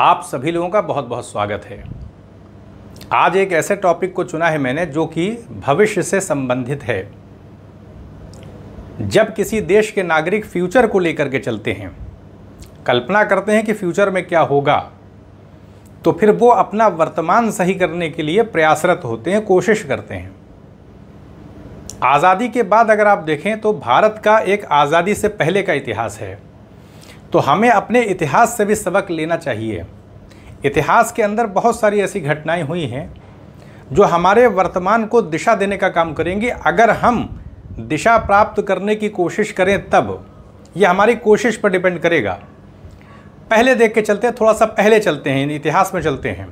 आप सभी लोगों का बहुत बहुत स्वागत है आज एक ऐसे टॉपिक को चुना है मैंने जो कि भविष्य से संबंधित है जब किसी देश के नागरिक फ्यूचर को लेकर के चलते हैं कल्पना करते हैं कि फ्यूचर में क्या होगा तो फिर वो अपना वर्तमान सही करने के लिए प्रयासरत होते हैं कोशिश करते हैं आज़ादी के बाद अगर आप देखें तो भारत का एक आज़ादी से पहले का इतिहास है तो हमें अपने इतिहास से भी सबक लेना चाहिए इतिहास के अंदर बहुत सारी ऐसी घटनाएं हुई हैं जो हमारे वर्तमान को दिशा देने का काम करेंगी अगर हम दिशा प्राप्त करने की कोशिश करें तब यह हमारी कोशिश पर डिपेंड करेगा पहले देख के चलते हैं थोड़ा सा पहले चलते हैं इतिहास में चलते हैं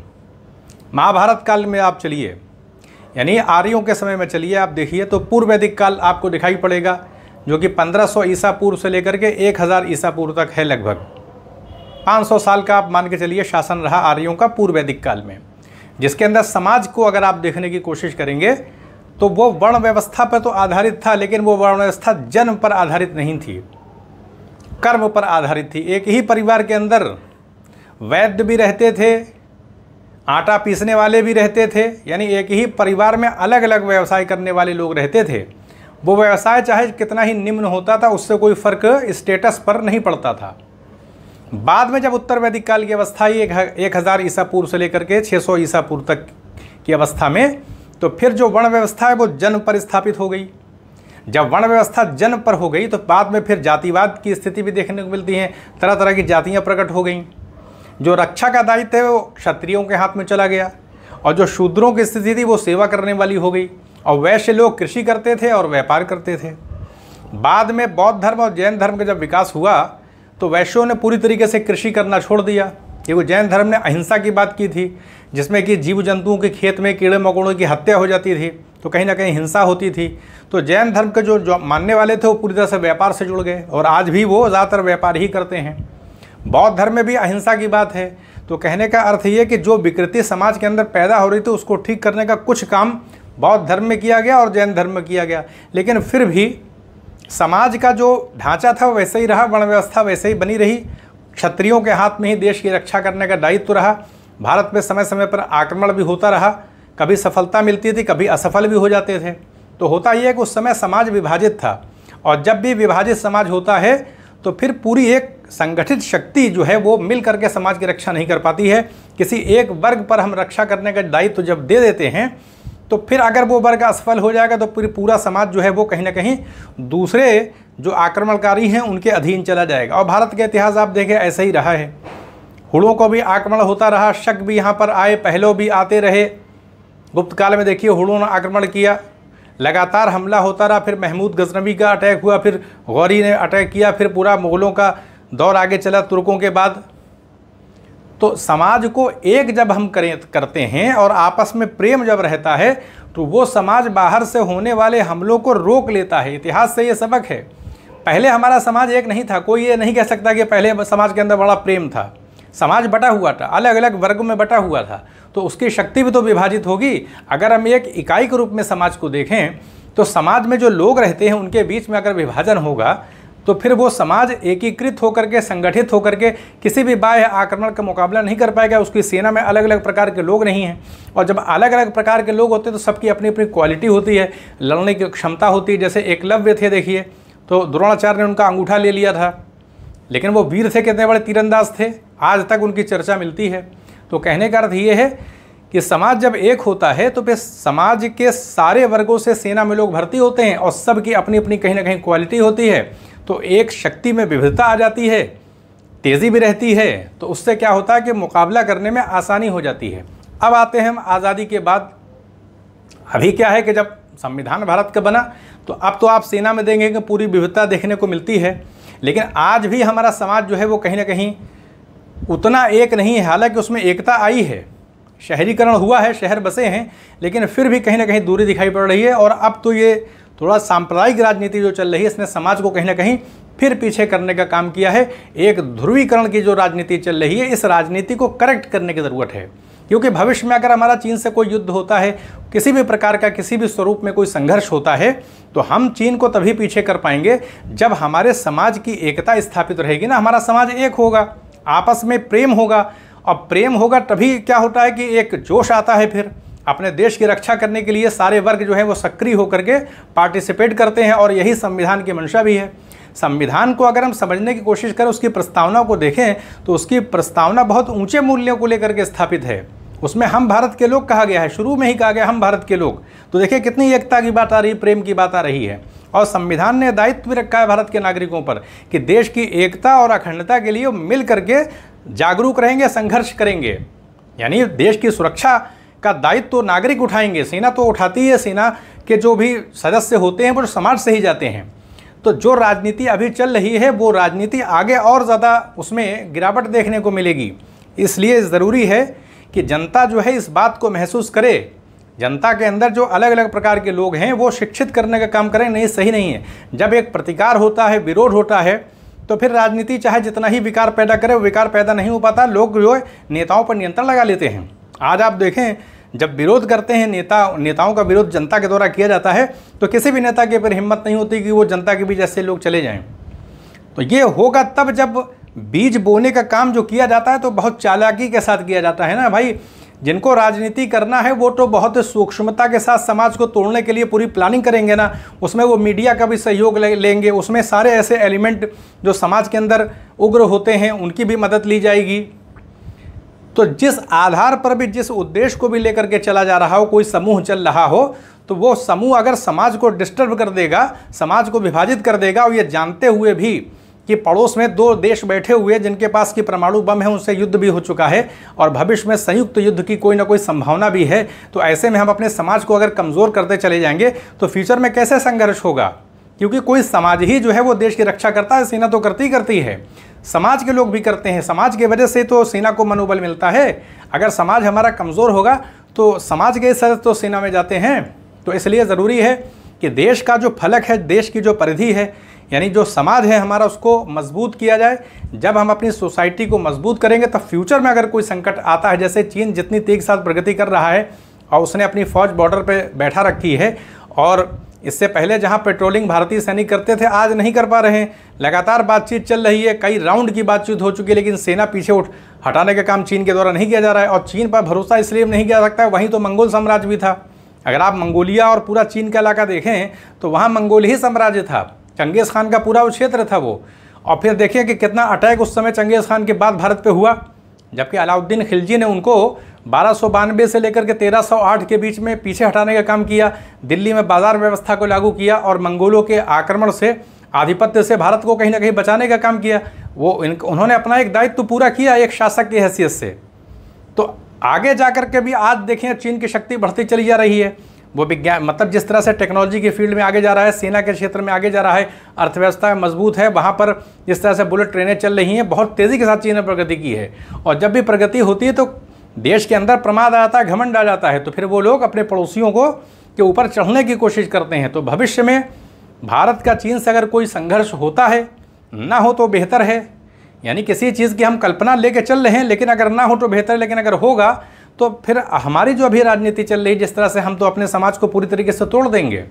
महाभारत काल में आप चलिए यानी आर्यों के समय में चलिए आप देखिए तो पूर्व वैदिक काल आपको दिखाई पड़ेगा जो कि 1500 ईसा पूर्व से लेकर के 1000 ईसा पूर्व तक है लगभग 500 साल का आप मान के चलिए शासन रहा आर्यों का पूर्व वैदिक काल में जिसके अंदर समाज को अगर आप देखने की कोशिश करेंगे तो वो वर्ण व्यवस्था पर तो आधारित था लेकिन वो वर्ण व्यवस्था जन्म पर आधारित नहीं थी कर्म पर आधारित थी एक ही परिवार के अंदर वैद्य भी रहते थे आटा पीसने वाले भी रहते थे यानी एक ही परिवार में अलग अलग व्यवसाय करने वाले लोग रहते थे वो व्यवसाय चाहे कितना ही निम्न होता था उससे कोई फर्क स्टेटस पर नहीं पड़ता था बाद में जब उत्तर वैदिक काल की अवस्था ही एक हज़ार ईसा पूर्व से लेकर के 600 सौ ईसा पूर्व तक की अवस्था में तो फिर जो वर्ण व्यवस्था है वो जन्म पर स्थापित हो गई जब वर्ण व्यवस्था जन्म पर हो गई तो बाद में फिर जातिवाद की स्थिति भी देखने को मिलती है तरह तरह की जातियाँ प्रकट हो गई जो रक्षा का दायित्व है वो क्षत्रियों के हाथ में चला गया और जो शूद्रों की स्थिति थी वो सेवा करने वाली हो गई और वैश्य लोग कृषि करते थे और व्यापार करते थे बाद में बौद्ध धर्म और जैन धर्म का जब विकास हुआ तो वैश्यों ने पूरी तरीके से कृषि करना छोड़ दिया क्योंकि जैन धर्म ने अहिंसा की बात की थी जिसमें कि जीव जंतुओं के खेत में कीड़े मकोड़ों की हत्या हो जाती थी तो कहीं ना कहीं हिंसा होती थी तो जैन धर्म के जो, जो मानने वाले थे वो पूरी तरह से व्यापार से जुड़ गए और आज भी वो ज़्यादातर व्यापार ही करते हैं बौद्ध धर्म में भी अहिंसा की बात है तो कहने का अर्थ ये कि जो विकृति समाज के अंदर पैदा हो रही थी उसको ठीक करने का कुछ काम बौद्ध धर्म में किया गया और जैन धर्म में किया गया लेकिन फिर भी समाज का जो ढांचा था वैसे ही रहा वर्ण व्यवस्था वैसे ही बनी रही क्षत्रियों के हाथ में ही देश की रक्षा करने का दायित्व तो रहा भारत में समय समय पर आक्रमण भी होता रहा कभी सफलता मिलती थी कभी असफल भी हो जाते थे तो होता ही है कि उस समय समाज विभाजित था और जब भी विभाजित समाज होता है तो फिर पूरी एक संगठित शक्ति जो है वो मिल करके समाज की रक्षा नहीं कर पाती है किसी एक वर्ग पर हम रक्षा करने का दायित्व तो जब दे देते हैं तो फिर अगर वो वर्ग असफल हो जाएगा तो फिर पूरा समाज जो है वो कहीं ना कहीं दूसरे जो आक्रमणकारी हैं उनके अधीन चला जाएगा और भारत का इतिहास आप देखें ऐसा ही रहा है हुड़ों को भी आक्रमण होता रहा शक भी यहाँ पर आए पहले भी आते रहे गुप्त काल में देखिए हुड़ों ने आक्रमण किया लगातार हमला होता रहा फिर महमूद गजनबी का अटैक हुआ फिर गौरी ने अटैक किया फिर पूरा मुग़लों का दौर आगे चला तुर्कों के बाद तो समाज को एक जब हम करें करते हैं और आपस में प्रेम जब रहता है तो वो समाज बाहर से होने वाले हमलों को रोक लेता है इतिहास से ये सबक है पहले हमारा समाज एक नहीं था कोई ये नहीं कह सकता कि पहले समाज के अंदर बड़ा प्रेम था समाज बटा हुआ था अलग अलग वर्ग में बटा हुआ था तो उसकी शक्ति भी तो विभाजित होगी अगर हम एक इकाई के रूप में समाज को देखें तो समाज में जो लोग रहते हैं उनके बीच में अगर विभाजन होगा तो फिर वो समाज एकीकृत होकर के संगठित होकर के किसी भी बाह्य आक्रमण का मुकाबला नहीं कर पाएगा उसकी सेना में अलग अलग प्रकार के लोग नहीं हैं और जब अलग अलग प्रकार के लोग होते हैं तो सबकी अपनी अपनी क्वालिटी होती है लड़ने की क्षमता होती है जैसे एकलव्य थे देखिए तो द्रोणाचार्य ने उनका अंगूठा ले लिया था लेकिन वो वीर थे कितने बड़े तीरंदाज थे आज तक उनकी चर्चा मिलती है तो कहने का अर्थ ये है कि समाज जब एक होता है तो फिर समाज के सारे वर्गों से सेना में लोग भर्ती होते हैं और सबकी अपनी अपनी कहीं ना कहीं क्वालिटी होती है तो एक शक्ति में विविधता आ जाती है तेज़ी भी रहती है तो उससे क्या होता है कि मुकाबला करने में आसानी हो जाती है अब आते हैं हम आज़ादी के बाद अभी क्या है कि जब संविधान भारत का बना तो अब तो आप सेना में देंगे कि पूरी विविधता देखने को मिलती है लेकिन आज भी हमारा समाज जो है वो कहीं ना कहीं उतना एक नहीं है हालांकि उसमें एकता आई है शहरीकरण हुआ है शहर बसे हैं लेकिन फिर भी कहीं ना कहीं दूरी दिखाई पड़ रही है और अब तो ये थोड़ा सांप्रदायिक राजनीति जो चल रही है इसने समाज को कहीं ना कहीं फिर पीछे करने का काम किया है एक ध्रुवीकरण की जो राजनीति चल रही है इस राजनीति को करेक्ट करने की ज़रूरत है क्योंकि भविष्य में अगर हमारा चीन से कोई युद्ध होता है किसी भी प्रकार का किसी भी स्वरूप में कोई संघर्ष होता है तो हम चीन को तभी पीछे कर पाएंगे जब हमारे समाज की एकता स्थापित रहेगी ना हमारा समाज एक होगा आपस में प्रेम होगा और प्रेम होगा तभी क्या होता है कि एक जोश आता है फिर अपने देश की रक्षा करने के लिए सारे वर्ग जो है वो सक्रिय होकर के पार्टिसिपेट करते हैं और यही संविधान की मंशा भी है संविधान को अगर हम समझने की कोशिश करें उसकी प्रस्तावना को देखें तो उसकी प्रस्तावना बहुत ऊंचे मूल्यों को लेकर के स्थापित है उसमें हम भारत के लोग कहा गया है शुरू में ही कहा गया हम भारत के लोग तो देखिए कितनी एकता की बात आ रही प्रेम की बात आ रही है और संविधान ने दायित्व भी रखा है भारत के नागरिकों पर कि देश की एकता और अखंडता के लिए मिल करके जागरूक रहेंगे संघर्ष करेंगे यानी देश की सुरक्षा का दायित्व तो नागरिक उठाएंगे सेना तो उठाती है सेना के जो भी सदस्य होते हैं वो समाज से ही जाते हैं तो जो राजनीति अभी चल रही है वो राजनीति आगे और ज़्यादा उसमें गिरावट देखने को मिलेगी इसलिए ज़रूरी है कि जनता जो है इस बात को महसूस करे जनता के अंदर जो अलग अलग प्रकार के लोग हैं वो शिक्षित करने का काम करें नहीं सही नहीं है जब एक प्रतिकार होता है विरोध होता है तो फिर राजनीति चाहे जितना ही विकार पैदा करे वो विकार पैदा नहीं हो पाता लोग जो नेताओं पर नियंत्रण लगा लेते हैं आज आप देखें जब विरोध करते हैं नेता नेताओं का विरोध जनता के द्वारा किया जाता है तो किसी भी नेता के पर हिम्मत नहीं होती कि वो जनता के बीच ऐसे लोग चले जाएं तो ये होगा तब जब बीज बोने का काम जो किया जाता है तो बहुत चालाकी के साथ किया जाता है ना भाई जिनको राजनीति करना है वो तो बहुत सूक्ष्मता के साथ समाज को तोड़ने के लिए पूरी प्लानिंग करेंगे ना उसमें वो मीडिया का भी सहयोग ले, लेंगे उसमें सारे ऐसे एलिमेंट जो समाज के अंदर उग्र होते हैं उनकी भी मदद ली जाएगी तो जिस आधार पर भी जिस उद्देश्य को भी लेकर के चला जा रहा हो कोई समूह चल रहा हो तो वो समूह अगर समाज को डिस्टर्ब कर देगा समाज को विभाजित कर देगा और ये जानते हुए भी कि पड़ोस में दो देश बैठे हुए जिनके पास की परमाणु बम है उनसे युद्ध भी हो चुका है और भविष्य में संयुक्त युद्ध की कोई ना कोई संभावना भी है तो ऐसे में हम अपने समाज को अगर कमज़ोर करते चले जाएंगे तो फ्यूचर में कैसे संघर्ष होगा क्योंकि कोई समाज ही जो है वो देश की रक्षा करता है सेना तो करती करती है समाज के लोग भी करते हैं समाज की वजह से तो सेना को मनोबल मिलता है अगर समाज हमारा कमज़ोर होगा तो समाज के सर तो सेना में जाते हैं तो इसलिए ज़रूरी है कि देश का जो फलक है देश की जो परिधि है यानी जो समाज है हमारा उसको मजबूत किया जाए जब हम अपनी सोसाइटी को मजबूत करेंगे तब फ्यूचर में अगर कोई संकट आता है जैसे चीन जितनी तेज़ साथ प्रगति कर रहा है और उसने अपनी फ़ौज बॉर्डर पर बैठा रखी है और इससे पहले जहां पेट्रोलिंग भारतीय सैनिक करते थे आज नहीं कर पा रहे हैं लगातार बातचीत चल रही है कई राउंड की बातचीत हो चुकी है लेकिन सेना पीछे उठ हटाने का काम चीन के द्वारा नहीं किया जा रहा है और चीन पर भरोसा इसलिए नहीं किया सकता है वहीं तो मंगोल साम्राज्य भी था अगर आप मंगोलिया और पूरा चीन का इलाका देखें तो वहाँ मंगोल ही साम्राज्य था चंगेज़ खान का पूरा वो क्षेत्र था वो और फिर देखिए कि कितना अटैक उस समय चंगेज़ खान के बाद भारत पर हुआ जबकि अलाउद्दीन खिलजी ने उनको बारह से लेकर के 1308 के बीच में पीछे हटाने का काम किया दिल्ली में बाजार व्यवस्था को लागू किया और मंगोलों के आक्रमण से आधिपत्य से भारत को कहीं ना कहीं बचाने का काम किया वो इन उन्होंने अपना एक दायित्व तो पूरा किया एक शासक की हैसियत से तो आगे जा कर के भी आज देखें चीन की शक्ति बढ़ती चली जा रही है वो विज्ञान मतलब जिस तरह से टेक्नोलॉजी के फील्ड में आगे जा रहा है सेना के क्षेत्र में आगे जा रहा है अर्थव्यवस्था मजबूत है वहाँ पर जिस तरह से बुलेट ट्रेनें चल रही हैं बहुत तेज़ी के साथ चीन ने प्रगति की है और जब भी प्रगति होती है तो देश के अंदर प्रमाद आ जाता है घमंड आ जाता है तो फिर वो लोग अपने पड़ोसियों को के ऊपर चढ़ने की कोशिश करते हैं तो भविष्य में भारत का चीन से अगर कोई संघर्ष होता है ना हो तो बेहतर है यानी किसी चीज़ की हम कल्पना लेके चल रहे हैं लेकिन अगर ना हो तो बेहतर लेकिन अगर होगा तो फिर हमारी जो अभी राजनीति चल रही है जिस तरह से हम तो अपने समाज को पूरी तरीके से तोड़ देंगे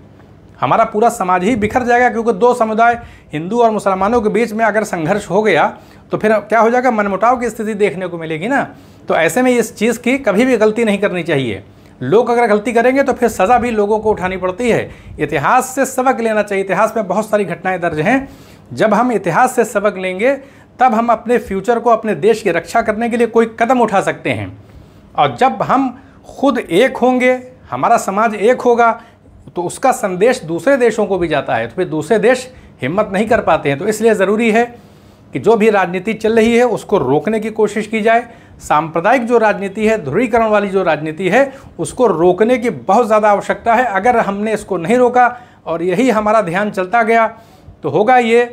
हमारा पूरा समाज ही बिखर जाएगा क्योंकि दो समुदाय हिंदू और मुसलमानों के बीच में अगर संघर्ष हो गया तो फिर क्या हो जाएगा मनमुटाव की स्थिति देखने को मिलेगी ना तो ऐसे में इस चीज़ की कभी भी गलती नहीं करनी चाहिए लोग अगर गलती करेंगे तो फिर सज़ा भी लोगों को उठानी पड़ती है इतिहास से सबक लेना चाहिए इतिहास में बहुत सारी घटनाएं दर्ज हैं जब हम इतिहास से सबक लेंगे तब हम अपने फ्यूचर को अपने देश की रक्षा करने के लिए कोई कदम उठा सकते हैं और जब हम खुद एक होंगे हमारा समाज एक होगा तो उसका संदेश दूसरे देशों को भी जाता है तो फिर दूसरे देश हिम्मत नहीं कर पाते हैं तो इसलिए ज़रूरी है कि जो भी राजनीति चल रही है उसको रोकने की कोशिश की जाए सांप्रदायिक जो राजनीति है ध्रुवीकरण वाली जो राजनीति है उसको रोकने की बहुत ज़्यादा आवश्यकता है अगर हमने इसको नहीं रोका और यही हमारा ध्यान चलता गया तो होगा ये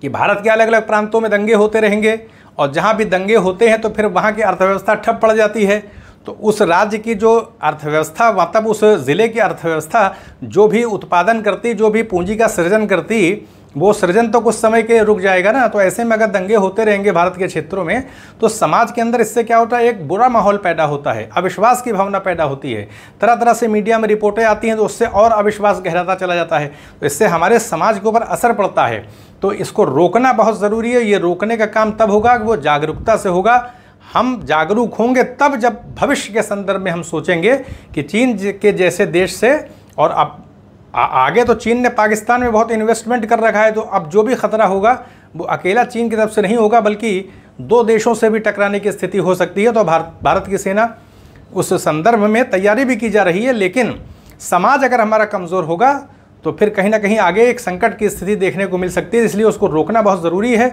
कि भारत के अलग अलग प्रांतों में दंगे होते रहेंगे और जहाँ भी दंगे होते हैं तो फिर वहाँ की अर्थव्यवस्था ठप पड़ जाती है तो उस राज्य की जो अर्थव्यवस्था मतलब उस ज़िले की अर्थव्यवस्था जो भी उत्पादन करती जो भी पूंजी का सृजन करती वो सृजन तो कुछ समय के रुक जाएगा ना तो ऐसे में अगर दंगे होते रहेंगे भारत के क्षेत्रों में तो समाज के अंदर इससे क्या होता है एक बुरा माहौल पैदा होता है अविश्वास की भावना पैदा होती है तरह तरह से मीडिया में रिपोर्टें आती हैं तो उससे और अविश्वास गहराता चला जाता है तो इससे हमारे समाज के ऊपर असर पड़ता है तो इसको रोकना बहुत ज़रूरी है ये रोकने का काम तब होगा कि वो जागरूकता से होगा हम जागरूक होंगे तब जब भविष्य के संदर्भ में हम सोचेंगे कि चीन के जैसे देश से और अब आगे तो चीन ने पाकिस्तान में बहुत इन्वेस्टमेंट कर रखा है तो अब जो भी खतरा होगा वो अकेला चीन की तरफ से नहीं होगा बल्कि दो देशों से भी टकराने की स्थिति हो सकती है तो भारत भारत की सेना उस संदर्भ में तैयारी भी की जा रही है लेकिन समाज अगर हमारा कमज़ोर होगा तो फिर कहीं ना कहीं आगे एक संकट की स्थिति देखने को मिल सकती है इसलिए उसको रोकना बहुत ज़रूरी है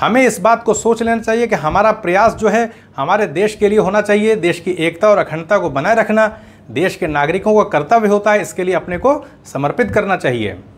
हमें इस बात को सोच लेना चाहिए कि हमारा प्रयास जो है हमारे देश के लिए होना चाहिए देश की एकता और अखंडता को बनाए रखना देश के नागरिकों का कर्तव्य होता है इसके लिए अपने को समर्पित करना चाहिए